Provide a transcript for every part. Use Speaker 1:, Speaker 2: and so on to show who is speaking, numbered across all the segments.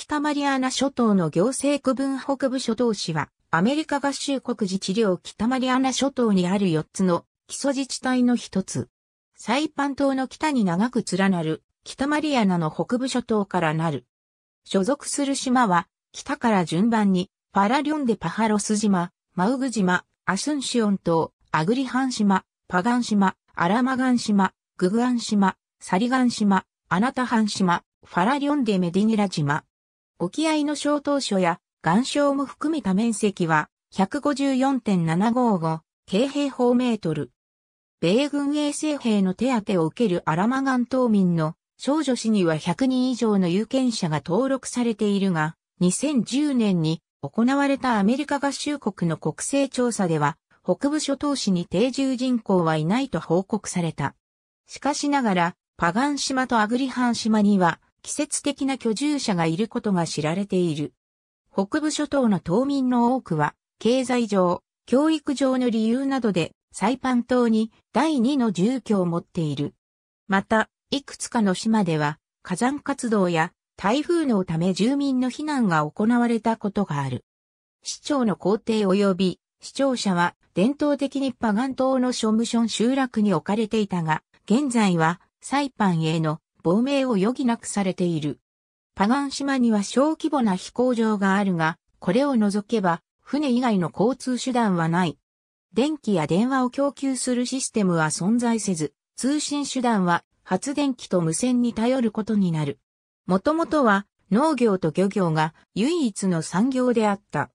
Speaker 1: 北マリアナ諸島の行政区分北部諸島市は、アメリカ合衆国自治領北マリアナ諸島にある4つの基礎自治体の一つ。サイパン島の北に長く連なる北マリアナの北部諸島からなる。所属する島は、北から順番に、パラリョンデパハロス島、マウグ島、アスンシオン島、アグリハン島、パガン島、アラマガン島、ググアン島、サリガン島、アナタハン島、ファラリョンデメディニラ島、沖合の小島所や岩礁も含めた面積は154.755京平方メートル。米軍衛生兵の手当を受けるアラマガン島民の少女市には100人以上の有権者が登録されているが、2010年に行われたアメリカ合衆国の国勢調査では、北部諸島市に定住人口はいないと報告された。しかしながら、パガン島とアグリハン島には季節的な居住者がいることが知られている。北部諸島の島民の多くは、経済上、教育上の理由などで、サイパン島に第2の住居を持っている。また、いくつかの島では、火山活動や台風のため住民の避難が行われたことがある。市長の皇帝及び、市長者は伝統的にパガン島のショムション集落に置かれていたが、現在はサイパンへの亡命を余儀なくされている。パガン島には小規模な飛行場があるが、これを除けば、船以外の交通手段はない。電気や電話を供給するシステムは存在せず、通信手段は発電機と無線に頼ることになる。もともとは農業と漁業が唯一の産業であった。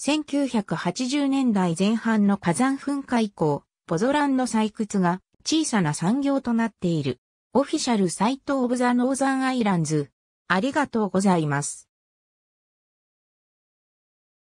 Speaker 1: 1980年代前半の火山噴火以降、ポゾランの採掘が小さな産業となっている。オフィシャルサイトオブザノーザンアイランズ。ありがとうございます。